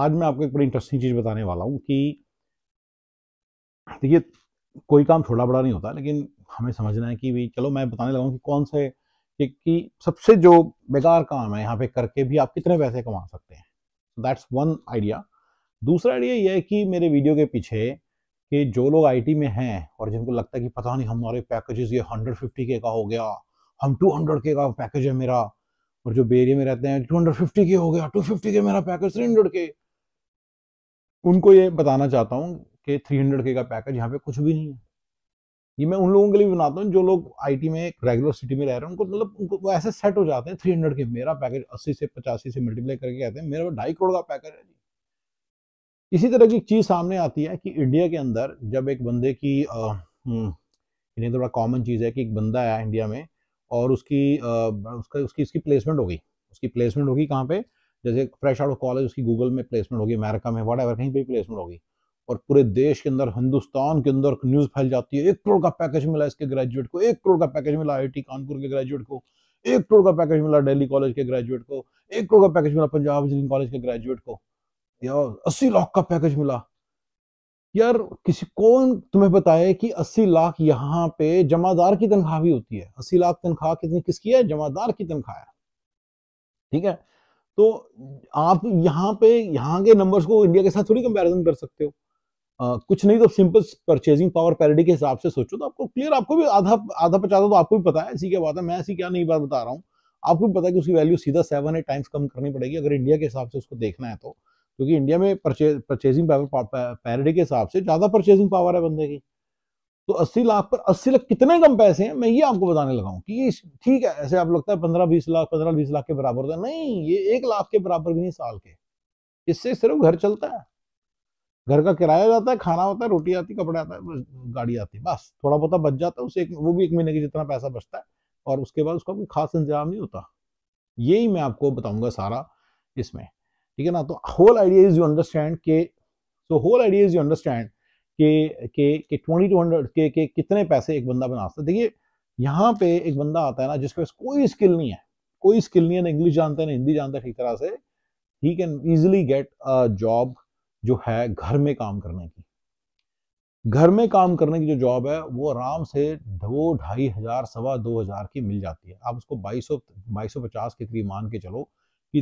आज मैं आपको एक बड़ी इंटरेस्टिंग चीज़ बताने वाला हूँ कि देखिए कोई काम छोटा बड़ा नहीं होता लेकिन हमें समझना है कि भी चलो मैं बताने लगा कि कौन से कि, कि सबसे जो बेकार काम है यहाँ पे करके भी आप कितने पैसे कमा सकते हैं दैट्स वन आइडिया दूसरा आइडिया ये है कि मेरे वीडियो के पीछे कि जो लोग आईटी में हैं और जिनको लगता है कि पता नहीं हमारे पैकेजेस ये हंड्रेड फिफ्टी के का हो गया हम टू हंड्रेड के का पैकेज है मेरा और जो बेरिया में रहते हैं टू हंड्रेड फिफ्टी के हो गया टू फिफ्टी के मेरा पैकेज थ्री हंड्रेड के उनको ये बताना चाहता हूँ कि थ्री हंड्रेड के का पैकेज यहाँ पे कुछ भी नहीं है ये मैं उन लोगों के लिए बनाता हूँ जो लोग आईटी में रेगुलर सिटी में रह रहे हैं उनको मतलब उनको वो ऐसे सेट हो जाते हैं थ्री हंड्रेड के मेरा पैकेज अस्सी से पचासी से मल्टीप्लाई करके कहते हैं मेरा ढाई करोड़ का पैकेज है जी इसी तरह की चीज़ सामने आती है कि इंडिया के अंदर जब एक बंदे की इन्हें हम्म, थोड़ा कॉमन चीज़ है कि एक बंदा आया इंडिया में और उसकी आ, उसका उसकी उसकी प्लेसमेंट हो गई उसकी प्लेसमेंट होगी कहाँ पे जैसे फ्रेश आउट ऑफ कॉलेज उसकी गूगल में प्लेसमेंट होगी अमेरिका में वट एवर कहीं पर प्लेसमेंट होगी और पूरे देश के अंदर हिंदुस्तान के अंदर न्यूज़ फैल जाती है एक करोड़ का पैकेज मिला इसके ग्रेजुएट को एक करोड़ का पैकेज मिला आई कानपुर के ग्रेजुएट को एक करोड़ का पैकेज मिला दिल्ली कॉलेज के ग्रेजुएट को एक करोड़ का पैकेज मिला पंजाब इंजीनियरिंग कॉलेज के ग्रेजुएट को या अस्सी लाख का पैकेज मिला यार किसी कौन तुम्हें बताए कि अस्सी लाख यहाँ पे जमादार की तनख्वाह भी होती है अस्सी लाख तनख्वाह कितनी किसकी है जमादार की तनख्वाह है ठीक है तो आप यहाँ पे यहाँ के नंबर्स को इंडिया के साथ थोड़ी कंपैरिजन कर सकते हो आ, कुछ नहीं तो सिंपल परचेजिंग पावर पैरिटी के हिसाब से सोचो तो आपको क्लियर आपको भी आधा आधा पचास तो आपको भी पता है ऐसी क्या बात है मैं ऐसी क्या नहीं बात बता रहा हूँ आपको भी पता है कि उसकी वैल्यू सीधा सेवन एट टाइम्स कम करनी पड़ेगी अगर इंडिया के हिसाब से उसको देखना है तो क्योंकि इंडिया में परचेजिंग पावर पैरिटी के हिसाब से ज़्यादा परचेजिंग पावर है बंदे की तो अस्सी लाख पर अस्सी लाख कितने कम पैसे हैं मैं ये आपको बताने लगा हूँ कि ये ठीक है ऐसे आप लगता है पंद्रह बीस लाख पंद्रह बीस लाख के बराबर होता है नहीं ये एक लाख के बराबर भी नहीं साल के इससे सिर्फ घर चलता है घर का किराया जाता है खाना होता है रोटी आती कपड़े आता है गाड़ी आती है बस थोड़ा बहुत बच जाता है उसे एक वो भी एक महीने के जितना पैसा बचता है और उसके बाद उसका कोई खास इंतजाम नहीं होता यही मैं आपको बताऊंगा सारा इसमें ठीक है ना तो whole idea is you understand के so whole idea is you understand के के के ट्वेंटी टू हंड्रेड के के कितने पैसे एक बंदा बना सकता देखिए यहाँ पे एक बंदा आता है ना जिसके पास कोई स्किल नहीं है कोई स्किल नहीं है ना इंग्लिश जानता है ना हिंदी जानता है ठीक तरह से ही can easily get a job जो है घर में काम करने की घर में काम करने की जो जॉब है वो आराम से दो ढाई हज़ार सवा दो हज़ार की मिल जाती है आप उसको बाईस सौ बाईस सौ पचास के करीब मान के चलो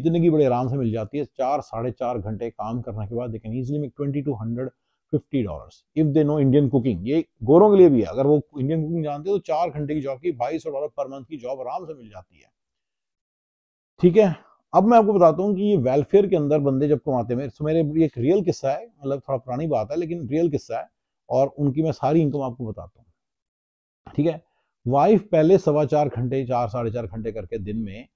इतने की बड़े आराम से मिल जाती है चार साढ़े चार घंटे काम करने के बाद they can easily make twenty two hundred fifty dollar if they know Indian cooking ये गोरों के लिए भी है अगर वो इंडियन कुकिंग जानते हैं तो चार घंटे की जॉब की बाईस सौ डॉलर पर मंथ की जॉब आराम से मिल जाती है ठीक है अब मैं आपको बताता हूँ कि ये वेलफेयर के अंदर बंदे जब कमाते हैं तो मेरे एक रियल किस्सा है मतलब थोड़ा पुरानी बात है लेकिन रियल किस्सा है और उनकी मैं सारी इनकम आपको बताता हूँ ठीक है वाइफ पहले सवा चार घंटे चार साढ़े चार घंटे करके दिन में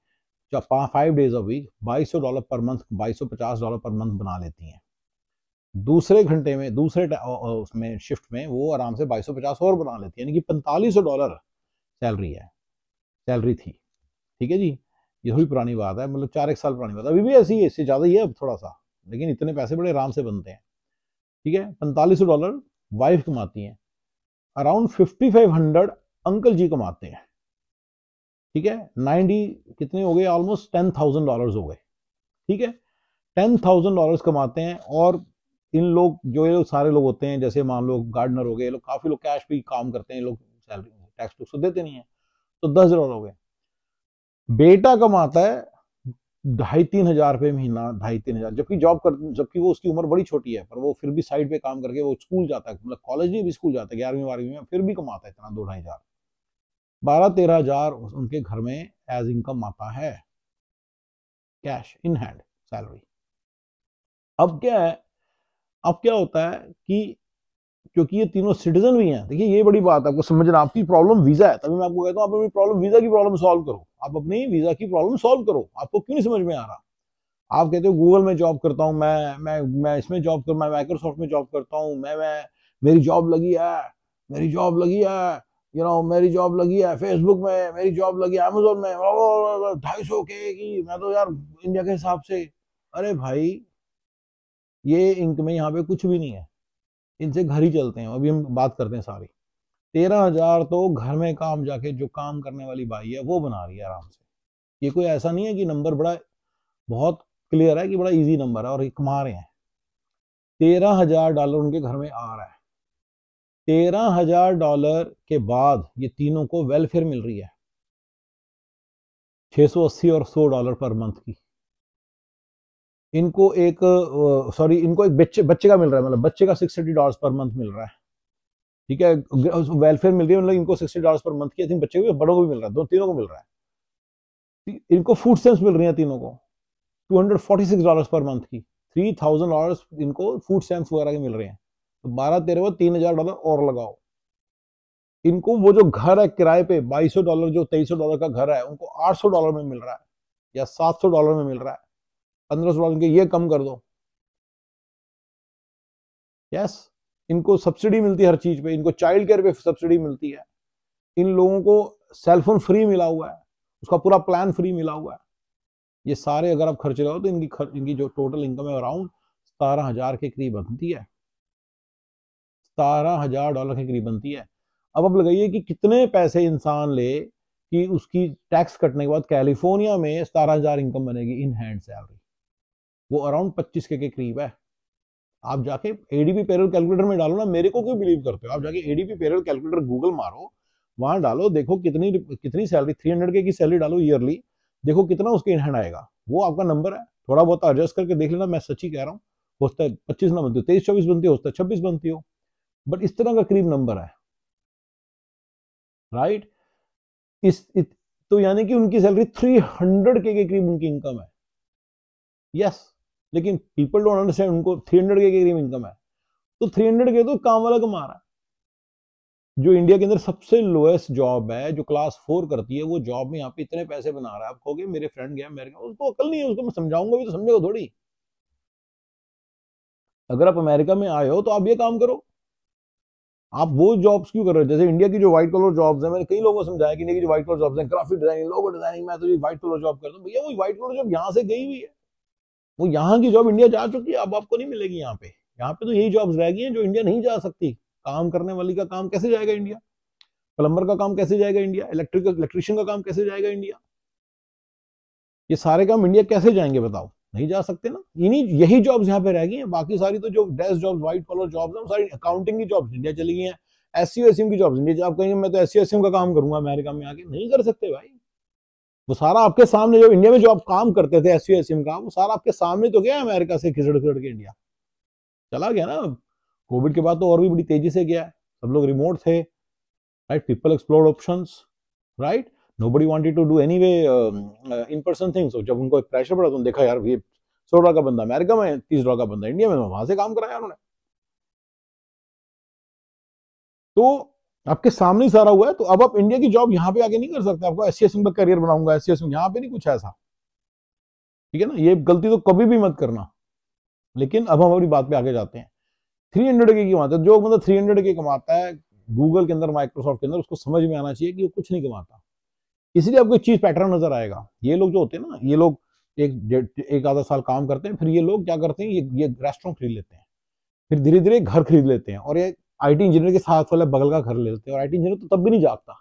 फाइव डेज अ वीक बाईस सौ डॉलर पर मंथ बाईस सौ पचास डॉलर पर मंथ बना लेती हैं दूसरे घंटे में दूसरे उसमें शिफ्ट में वो आराम से 2250 और बना लेती है यानी कि पैंतालीस डॉलर सैलरी है सैलरी थी ठीक है जी ये थोड़ी पुरानी बात है मतलब चार एक साल पुरानी बात है अभी भी ऐसी है इससे ज़्यादा ही है अब थोड़ा सा लेकिन इतने पैसे बड़े आराम से बनते हैं ठीक है पैंतालीस डॉलर वाइफ कमाती हैं around fifty five hundred uncle ji कमाते हैं ठीक है नाइन्टी कितने हो गए ऑलमोस्ट टेन थाउजेंड डॉलर हो गए ठीक है टेन थाउजेंड डॉलर कमाते हैं और इन लोग जो ये सारे लोग होते हैं जैसे मान लो गार्डनर हो गए लोग काफ़ी लोग कैश भी काम करते हैं लोग सैलरी टैक्स टूक्स तो देते नहीं है तो दस हजार हो गए बेटा कमाता है ढाई तीन हजार रुपये महीना ढाई तीन हजार जबकि जॉब कर जबकि वो उसकी उम्र बड़ी छोटी है पर वो फिर भी साइड पे काम करके वो स्कूल जाता है मतलब कॉलेज नहीं भी स्कूल जाता है ग्यारहवीं बारहवीं में फिर भी कमाता है इतना दो ढाई हजार बारह तेरह हजार उनके घर में एज इनकम आता है कैश इन हैंड सैलरी अब क्या है अब क्या होता है कि क्योंकि ये तीनों सिटीजन भी हैं देखिए ये बड़ी बात है आपको समझना आपकी प्रॉब्लम वीजा है तभी मैं आपको कहता हूँ आप अपनी प्रॉब्लम वीजा की प्रॉब्लम सॉल्व करो आप अपनी वीजा की प्रॉब्लम सॉल्व करो आपको क्यों नहीं समझ में आ रहा आप कहते हो गूगल में जॉब करता हूँ मैं मैं मैं इसमें जॉब कर मैं माइक्रोसॉफ्ट में जॉब करता हूँ मैं मैं मेरी जॉब लगी है मेरी जॉब लगी है यू you नो know, मेरी जॉब लगी है फेसबुक में मेरी जॉब लगी है अमेजोन में ढाई सौ के की मैं तो यार इंडिया के हिसाब से अरे भाई ये इंक में यहाँ पे कुछ भी नहीं है इनसे घर ही चलते हैं अभी हम बात करते हैं सारी तेरह हजार तो घर में काम जाके जो काम करने वाली भाई है वो बना रही है आराम से ये कोई ऐसा नहीं है कि नंबर बड़ा बहुत क्लियर है कि बड़ा इजी नंबर है और कमा रहे हैं तेरह हजार डॉलर उनके घर में आ रहा है तेरह हजार डॉलर के बाद ये तीनों को वेलफेयर मिल रही है सौ अस्सी और सौ डॉलर पर मंथ की इनको एक सॉरी इनको एक बच्चे बच्चे का मिल रहा है मतलब बच्चे का six thirty dollar per month मिल रहा है ठीक है वेलफेयर मिल रही है मतलब इनको सिक्सटी डॉलर पर मंथ की बच्चे को बड़ों को भी मिल रहा है दो तीनों को मिल रहा है इनको फूड स्टैम्प मिल रही है तीनों को two hundred forty six dollar per month की थ्री थाउजेंड इनको फूड स्टैम्प वगैरह के मिल रहे हैं तो बारह तेरह वो तीन हजार डॉलर और लगाओ इनको वो जो घर है किराए पे 2200 डॉलर जो 2300 डॉलर का घर है उनको 800 डॉलर में मिल रहा है या 700 डॉलर में मिल रहा है पंद्रह सोलह के ये कम कर दो यस इनको सब्सिडी मिलती है हर चीज पे इनको चाइल्ड केयर पे सब्सिडी मिलती है इन लोगों को सेलफोन फ्री मिला हुआ है उसका पूरा प्लान फ्री मिला हुआ है ये सारे अगर आप खर्च रहे तो इनकी खर, इनकी जो टोटल इनकम है अराउंड सतारह हजार के करीब बनती है सतारह हजार डॉलर के करीब बनती है अब आप लगाइए कि कितने पैसे इंसान ले कि उसकी टैक्स कटने के बाद कैलिफोर्निया में सतारह हजार इनकम बनेगी इन हैंड सैलरी वो अराउंड पच्चीस के के करीब है आप जाके एडीपी पेरल कैलकुलेटर में डालो ना मेरे को क्यों बिलीव करते हो आप जाके एडीपी पेरल कैलकुलेटर गूगल मारो वहां डालो देखो कितनी कितनी सैलरी थ्री हंड्रेड के की सैलरी डालो ईयरली देखो कितना उसके इनहैंड आएगा वो आपका नंबर है थोड़ा बहुत एडजस्ट करके देख लेना मैं सच्ची कह रहा हूँ होता है पच्चीस ना बनती हो तेईस चौबीस बनती हो होता है छब्बीस बनती हो बट इस तरह का करीब नंबर है राइट इस तो यानी कि उनकी सैलरी थ्री हंड्रेड के करीब उनकी इनकम है यस yes. लेकिन पीपल डोंट अंडरस्टैंड उनको थ्री हंड्रेड के करीब इनकम है तो थ्री हंड्रेड के तो काम वाला कमा रहा है जो इंडिया के अंदर सबसे लोएस्ट जॉब है जो क्लास फोर करती है वो जॉब में यहाँ पे इतने पैसे बना रहा है आप कहोगे मेरे फ्रेंड गया अमेरिका उसको अकल नहीं है उसको मैं समझाऊंगा भी तो समझेगा थोड़ी अगर आप अमेरिका में आए हो तो आप ये काम करो आप वो जॉब्स क्यों कर रहे हो जैसे इंडिया की जो व्हाइट कलर जॉब्स हैं मैंने कई लोगों को समझाया कि नहीं जो व्हाइट कलर जॉब्स हैं ग्राफिक डिजाइनिंग लोगो डिजाइनिंग मैं तो व्हाइट कलर जॉब करता हूँ भैया वो व्हाइट कलर जॉब यहाँ से गई हुई है वो यहाँ की जॉब इंडिया जा चुकी है अब आपको नहीं मिलेगी यहाँ पे यहाँ पे तो यही जॉब रह गई है जो इंडिया नहीं जा सकती काम करने वाली का काम कैसे जाएगा इंडिया प्लम्बर का काम कैसे जाएगा इंडिया इलेक्ट्रिकल इलेक्ट्रिशियन का काम कैसे जाएगा इंडिया ये सारे काम इंडिया कैसे जाएंगे बताओ नहीं जा सकते ना इन्हीं यही जॉब्स यहाँ पे रह गई हैं बाकी सारी तो जो desk jobs white collar jobs हैं सारी अकाउंटिंग की जॉब्स इंडिया चली गई हैं एस सी की जॉब्स इंडिया जॉब कहेंगे मैं तो एस सी का काम करूंगा अमेरिका में आके नहीं कर सकते भाई वो सारा आपके सामने जो इंडिया में जो आप काम करते थे एस एस का वो सारा आपके सामने तो गया अमेरिका से खिसड़ खिसड़ के इंडिया चला गया ना कोविड के बाद तो और भी बड़ी तेजी से गया सब लोग रिमोट थे right people explore option right nobody wanted to do any way in person things जब उनको एक प्रेशर पड़ा तो देखा यार ये सौ डॉलर का बंदा अमेरिका में तीस डॉलर का बंदा इंडिया में वहां से काम कराया उन्होंने तो आपके सामने सारा हुआ है तो अब आप इंडिया की जॉब यहाँ पे आगे नहीं कर सकते आपको एस सी में करियर बनाऊंगा एस सी में यहाँ पे नहीं कुछ ऐसा ठीक है ना ये गलती तो कभी भी मत करना लेकिन अब हम अपनी बात पे आगे जाते हैं थ्री हंड्रेड के कमाता जो मतलब थ्री हंड्रेड के कमाता है गूगल के अंदर माइक्रोसॉफ्ट के अंदर उसको समझ में आना चाहिए कि वो कुछ नहीं कमाता इसलिए आपको एक चीज पैटर्न नजर आएगा ये लोग जो होते हैं ना ये लोग एक एक आधा साल काम करते हैं फिर ये लोग क्या करते हैं ये ये रेस्टोरेंट खरीद लेते हैं फिर धीरे धीरे घर खरीद लेते हैं और ये आईटी इंजीनियर के साथ वाला बगल का घर ले लेते हैं और आईटी इंजीनियर तो तब भी नहीं जागता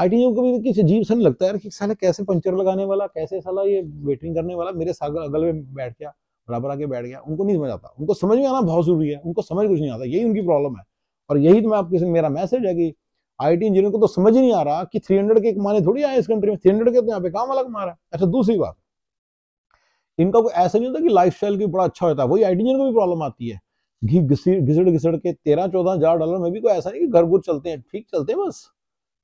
आई टी को किसी अजीब सा लगता है यार कि साला कैसे पंचर लगाने वाला कैसे साला ये वेटिंग करने वाला मेरे सागर अगल में बैठ गया बराबर आके बैठ गया उनको नहीं समझ आता उनको समझ में आना बहुत जरूरी है उनको समझ कुछ नहीं आता यही उनकी प्रॉब्लम है और यही तो मैं आपके मेरा मैसेज है कि आई टी इंजीनियर को तो समझ ही नहीं आ रहा कि थ्री हंड्रेड के माने थोड़ी आए इस कंट्री में थ्री हंड्रेड के तो यहाँ पे काम अलग मारा है अच्छा दूसरी बात इनका कोई ऐसा नहीं होता कि लाइफ स्टाइल भी बड़ा अच्छा होता है वही आई टी इंजीनियर को भी प्रॉब्लम आती है घी घिसड़ घिसड़ के तेरह चौदह हजार डॉलर में भी कोई ऐसा नहीं कि घर घुर चलते हैं ठीक चलते हैं बस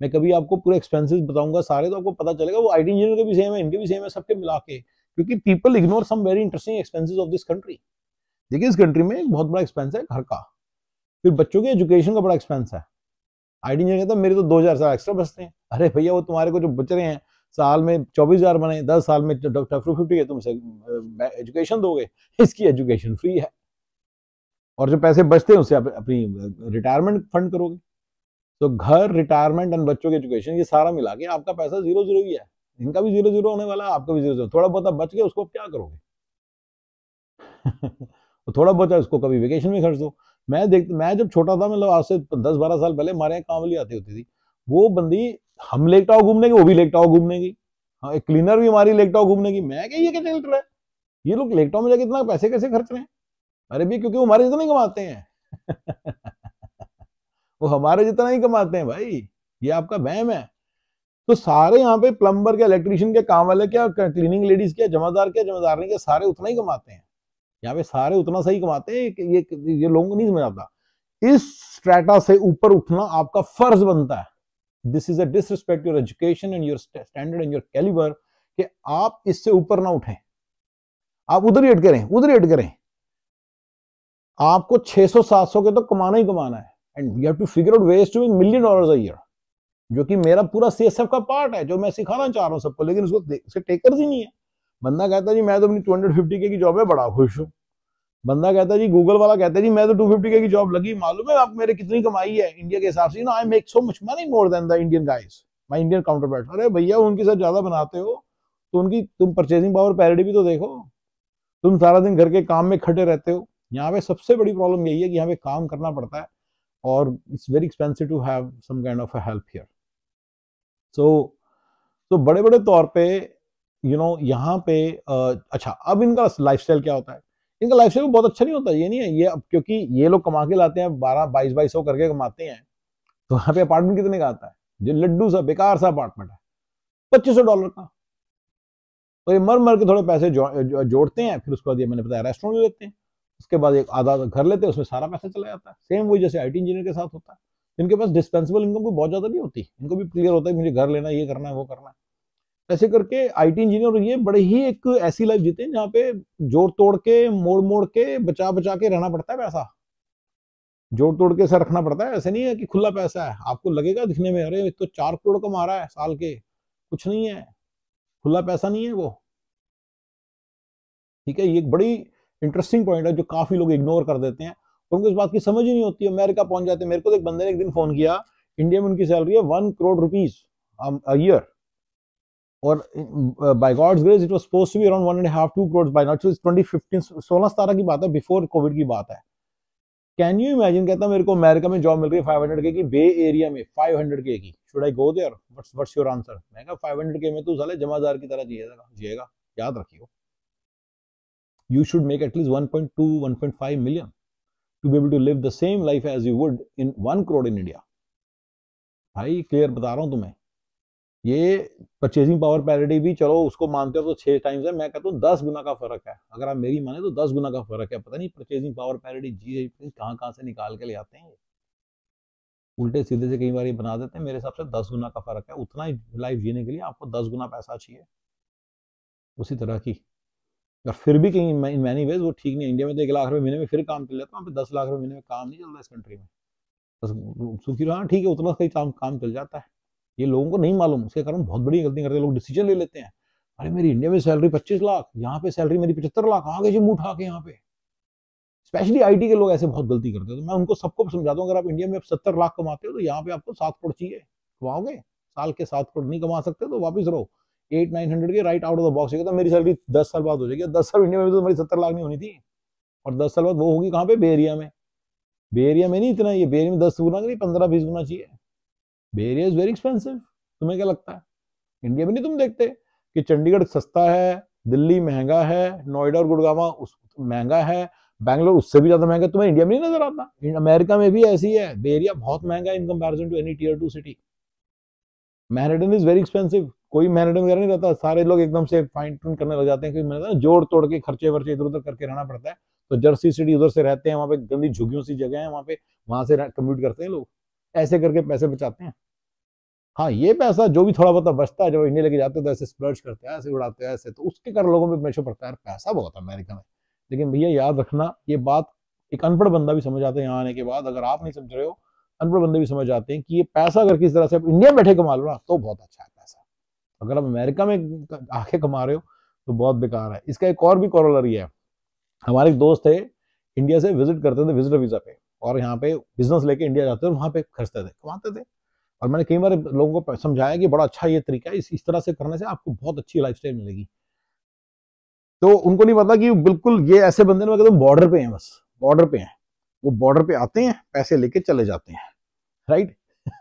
मैं कभी आपको पूरे एक्सपेंसिस बताऊंगा सारे तो आपको पता चलेगा वो आई टी इंजीनियर के भी सेम है इनके भी सेम है सबके मिला के क्योंकि people ignore some very interesting expenses of this country देखिए इस कंट्री में एक बहुत बड़ा एक्सपेंस है घर का फिर बच्चों के एजुकेशन का बड़ा एक्सपेंस है आई टी कहता मेरे तो दो हज़ार साल एक्स्ट्रा बचते हैं अरे भैया वो तुम्हारे को जो बच रहे हैं साल में चौबीस हज़ार बने दस साल में टू फिफ्टी तुमसे एजुकेशन दोगे इसकी एजुकेशन फ्री है और जो पैसे बचते हैं उससे आप अपनी रिटायरमेंट फंड करोगे तो घर रिटायरमेंट एंड बच्चों के एजुकेशन ये सारा मिला के आपका पैसा जीरो जीरो ही है इनका भी जीरो जीरो होने वाला है आपका भी जीरो जीरो थोड़ा बहुत आप बच के उसको आप क्या करोगे तो थोड़ा बहुत उसको कभी वेकेशन में खर्च दो मैं देख मैं जब छोटा था मतलब आज से दस बारह साल पहले हमारे यहाँ कांवली आती होती थी वो बंदी हम लेक घूमने की वो भी लेक टाओ घूमने की हाँ एक क्लीनर भी हमारी लेक टाओ घूमने की मैं क्या ये क्या चल रहा है ये लोग लेक टाओ में जाके इतना पैसे कैसे खर्च रहे हैं अरबी क्योंकि वो हमारे जितना ही कमाते हैं वो हमारे जितना ही कमाते हैं भाई ये आपका बहम है तो सारे यहाँ पे प्लम्बर के इलेक्ट्रीशियन के काम वाले क्या क्लीनिंग लेडीज के जमादार के जमादार के सारे उतना ही कमाते हैं यहाँ पे सारे उतना सही कमाते हैं कि ये ये लोगों को नहीं समझ आता इस स्ट्रेटा से ऊपर उठना आपका फर्ज बनता है this is a disrespect your education and your standard and your calibre कि आप इससे ऊपर ना उठें आप उधर ही अटके रहें उधर ही अटके रहें आपको 600-700 के तो कमाना ही कमाना है and we have to figure out ways to make million dollars a year जो कि मेरा पूरा सीएसएफ का पार्ट है जो मैं सिखाना चाह रहा हूँ सबको लेकिन उसको उसके टेकर्स ही नहीं है बंदा कहता है जी मैं तो अपनी 250 के की जॉब में बड़ा खुश हूँ बंदा कहता है जी गूगल वाला कहता है जी मैं तो 250 के की जॉब लगी मालूम है आप मेरे कितनी कमाई है इंडिया के हिसाब से ना I make so much money more than the Indian guys my Indian counterpart अरे भैया उनके साथ ज्यादा बनाते हो तो उनकी तुम परचेजिंग पावर पैरिटी भी तो देखो तुम सारा दिन घर के काम में खटे रहते हो यहाँ पे सबसे बड़ी प्रॉब्लम यही है कि यहाँ पे काम करना पड़ता है और it's very expensive to have some kind of a help here so तो बड़े बड़े तौर पे यू नो यहाँ पे आ, अच्छा अब इनका लाइफस्टाइल क्या होता है इनका लाइफ स्टाइल बहुत अच्छा नहीं होता ये नहीं है ये अब क्योंकि ये लोग कमा के लाते हैं बारह बाईस बाईस करके कमाते हैं तो यहाँ पे अपार्टमेंट कितने का आता है जो लड्डू सा बेकार सा अपार्टमेंट है पच्चीस डॉलर का और तो ये मर मर के थोड़े पैसे जो, जो, जोड़ते हैं फिर उसके बाद ये मैंने बताया रेस्टोरेंट ले लेते हैं उसके बाद एक आधा घर लेते हैं उसमें सारा पैसा चला जाता है सेम वही जैसे आई इंजीनियर के साथ होता है इनके पास डिस्पेंसिबल इनकम भी बहुत ज़्यादा नहीं होती इनको भी क्लियर होता है मुझे घर लेना ये करना है वो करना है ऐसे करके आईटी इंजीनियर ये बड़े ही एक ऐसी लाइफ जीते हैं जहाँ पे जोर तोड़ के मोड़ मोड़ के बचा बचा के रहना पड़ता है पैसा जोड़ तोड़ के ऐसा रखना पड़ता है ऐसे नहीं है कि खुला पैसा है आपको लगेगा दिखने में अरे तो चार करोड़ कमा रहा है साल के कुछ नहीं है खुला पैसा नहीं है वो ठीक है ये बड़ी इंटरेस्टिंग पॉइंट है जो काफ़ी लोग इग्नोर कर देते हैं उनको इस बात की समझ ही नहीं होती अमेरिका पहुंच जाते मेरे को तो एक बंदे ने एक दिन फ़ोन किया इंडिया में उनकी सैलरी है वन करोड़ रुपीज़ अयर और by God's grace it was suppose to be around one and half two crore by now twenty fifteen सोलह सतारह की बात है बिफोर कोविड की बात है कैन यू इमेजिन कहता मेरे को अमेरिका में जॉब मिल रही है फाइव हंड्रेड के की बे एरिया में फाइव हंड्रेड के की should I go there what's what's your answer मैं कहा फाइव हंड्रेड के में तो साले जमादार की तरह जिएगा जिएगा याद रखियो you should make at least 1.2, 1.5 million to be able to live the same life as you would in 1 crore in India. भाई क्लियर बता रहा हूँ तुम्हें ये परचेजिंग पावर पैरिटी भी चलो उसको मानते हो तो छः टाइम्स है मैं कहता हूँ दस गुना का फर्क है अगर आप मेरी माने तो दस गुना का फर्क है पता नहीं परचेजिंग पावर पैरिटी जी कहाँ कहाँ से निकाल के ले आते हैं उल्टे सीधे से कई बार ये बना देते हैं मेरे हिसाब से दस गुना का फर्क है उतना ही लाइफ जीने के लिए आपको दस गुना पैसा चाहिए उसी तरह की और फिर भी कहीं इन मैनी वेज वो ठीक नहीं है इंडिया में तो एक लाख रुपये महीने में फिर काम चल जाता है वहाँ दस लाख रुपये महीने में काम नहीं चलता इस कंट्री में बस सुखी रहा हाँ, ठीक है उतना कहीं काम काम चल जाता है ये लोगों को नहीं मालूम उसके कारण बहुत बड़ी गलती करते हैं लोग डिसीजन ले लेते हैं अरे मेरी इंडिया में सैलरी पच्चीस लाख यहाँ पे सैलरी मेरी पचहत्तर लाख आ गई जी मुँह उठा के यहाँ पे स्पेशली आईटी के लोग ऐसे बहुत गलती करते हैं तो मैं उनको सबको समझाता हूँ अगर आप इंडिया में सत्तर लाख कमाते हो तो यहाँ पे आपको सात करोड़ चाहिए कमाओगे साल के सात करोड़ नहीं कमा सकते तो वापस रहो एट नाइन हंड्रेड के right out of the box ये मेरी सैलरी दस साल बाद हो जाएगी दस साल इंडिया में तो मेरी सत्तर लाख नहीं होनी थी और दस साल बाद वो होगी कहाँ पे बेरिया में बेरिया में नहीं इतना ये बेरिया में दस गुना नहीं पंद्रह बीस गुना चाहिए बेरिया इज वेरी एक्सपेंसिव तुम्हें क्या लगता है इंडिया में नहीं तुम देखते कि चंडीगढ़ सस्ता है दिल्ली महंगा है नोएडा और गुड़गावा उस महंगा है बैंगलोर उससे भी ज्यादा महंगा तुम्हें इंडिया में नहीं नजर आता अमेरिका में भी ऐसी है बेरिया बहुत महंगा है in comparison to any tier two city Manhattan is very expensive कोई मैनेट वगैरह नहीं रहता सारे लोग एकदम से फाइन ट्यून करने लग जाते हैं क्योंकि मैंने जोड़ तोड़ के खर्चे वर्चे इधर उधर करके रहना पड़ता है तो जर्सी सिटी उधर से रहते हैं वहाँ पे गंदी झुग्गियों सी जगह है वहाँ पे वहाँ से कम्यूट करते हैं लोग ऐसे करके पैसे बचाते हैं हाँ ये पैसा जो भी थोड़ा बहुत बचता है जब इंडिया लेके जाते हैं तो ऐसे स्प्लर्ज करते हैं ऐसे उड़ाते हैं ऐसे तो उसके कारण लोगों में प्रेशर पड़ता है पैसा बहुत है अमेरिका में लेकिन भैया याद रखना ये बात एक अनपढ़ बंदा भी समझ आता है यहाँ आने के बाद अगर आप नहीं समझ रहे हो अनपढ़ बंदे भी समझ आते हैं कि ये पैसा अगर किस तरह से आप इंडिया में बैठे कमा लो ना तो बहुत अच्छा है अगर आप अमेरिका में आंखें कमा रहे हो तो बहुत बेकार है इसका एक और भी कॉरोलरी है हमारे एक दोस्त थे इंडिया से विजिट करते थे विजिटर वीज़ा पे और यहाँ पे बिजनेस लेके इंडिया जाते थे वहाँ पे खर्चते थे कमाते थे और मैंने कई बार लोगों को समझाया कि बड़ा अच्छा ये तरीका है इस इस तरह से करने से आपको बहुत अच्छी लाइफ मिलेगी तो उनको नहीं पता कि बिल्कुल ये ऐसे बंदे ना एकदम बॉर्डर पे हैं बस बॉर्डर पे हैं वो बॉर्डर पे आते हैं पैसे लेके चले जाते हैं राइट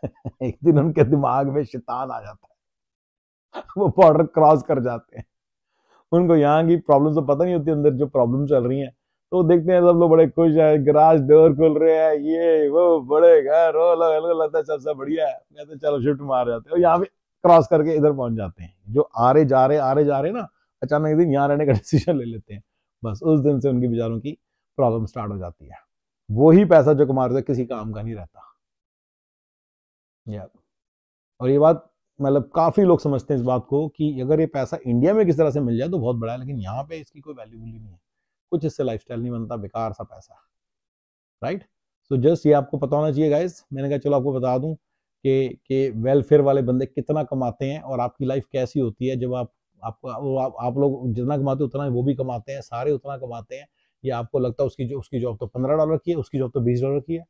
एक दिन उनके दिमाग में शैतान आ जाता है वो बॉर्डर क्रॉस कर जाते हैं उनको यहाँ की प्रॉब्लम तो पता नहीं होती अंदर जो प्रॉब्लम चल रही है तो देखते हैं सब लोग बड़े खुश है गराज डोर खुल रहे हैं ये वो बड़े घर वो अलग लगता है सबसे बढ़िया है कहते तो चलो शिफ्ट मार जाते हैं और यहाँ पे क्रॉस करके इधर पहुंच जाते हैं जो आ रहे जा रहे आ रहे जा रहे ना अचानक एक दिन यहाँ रहने का डिसीजन ले लेते हैं बस उस दिन से उनके बेचारों की प्रॉब्लम स्टार्ट हो जाती है वही पैसा जो कमा रहे थे किसी काम का नहीं रहता और ये बात मतलब काफ़ी लोग समझते हैं इस बात को कि अगर ये पैसा इंडिया में किस तरह से मिल जाए तो बहुत बड़ा है लेकिन यहाँ पे इसकी कोई वैल्यू वैल्यू नहीं है कुछ इससे लाइफस्टाइल नहीं बनता बेकार सा पैसा राइट सो जस्ट ये आपको पता होना चाहिए गाइज मैंने कहा चलो आपको बता दूँ कि कि वेलफेयर वाले बंदे कितना कमाते हैं और आपकी लाइफ कैसी होती है जब आप आपको आप, आप लोग जितना कमाते उतना वो भी कमाते हैं सारे उतना कमाते हैं या आपको लगता है उसकी जो उसकी जॉब तो पंद्रह डॉलर की है उसकी जॉब तो बीस डॉलर की है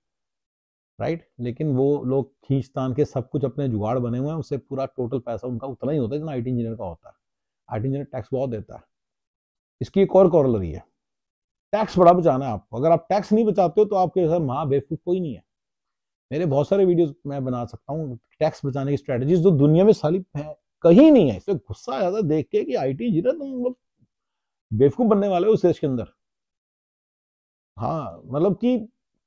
राइट लेकिन वो लोग खींच तान के सब कुछ अपने जुगाड़ बने हुए हैं उससे पूरा टोटल पैसा उनका उतना ही होता है जितना आई इंजीनियर का होता है आई इंजीनियर टैक्स बहुत देता है इसकी एक और कॉरलरी है टैक्स बड़ा बचाना है आपको अगर आप टैक्स नहीं बचाते हो तो आपके सर महा बेवकूफ कोई नहीं है मेरे बहुत सारे वीडियोस मैं बना सकता हूँ टैक्स बचाने की स्ट्रेटजीज जो दुनिया में साली है कहीं नहीं है इसमें गुस्सा आ जाता देख के कि आई टी इंजीनियर तुम लोग बेवकूफ बनने वाले हो उस देश के अंदर हाँ मतलब कि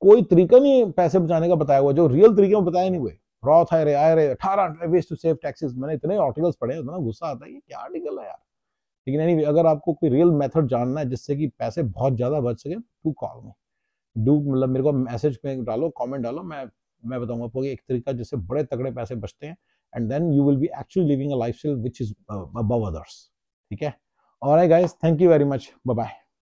कोई तरीका नहीं पैसे बचाने का बताया हुआ जो रियल तरीके में बताया नहीं हुए रॉथ आए रे आए रे अठारह टू सेव टैक्सेस मैंने इतने आर्टिकल्स पढ़े इतना गुस्सा आता है ये क्या आर्टिकल है यार लेकिन एनी अगर आपको कोई रियल मेथड जानना है जिससे कि पैसे बहुत ज़्यादा बच सके टू कॉल मी डू मतलब मेरे को मैसेज में डालो कमेंट डालो मैं मैं बताऊंगा आपको एक तरीका जिससे बड़े तगड़े पैसे बचते हैं and then you will be actually living a life style which is above others ठीक है और I guys thank you very much bye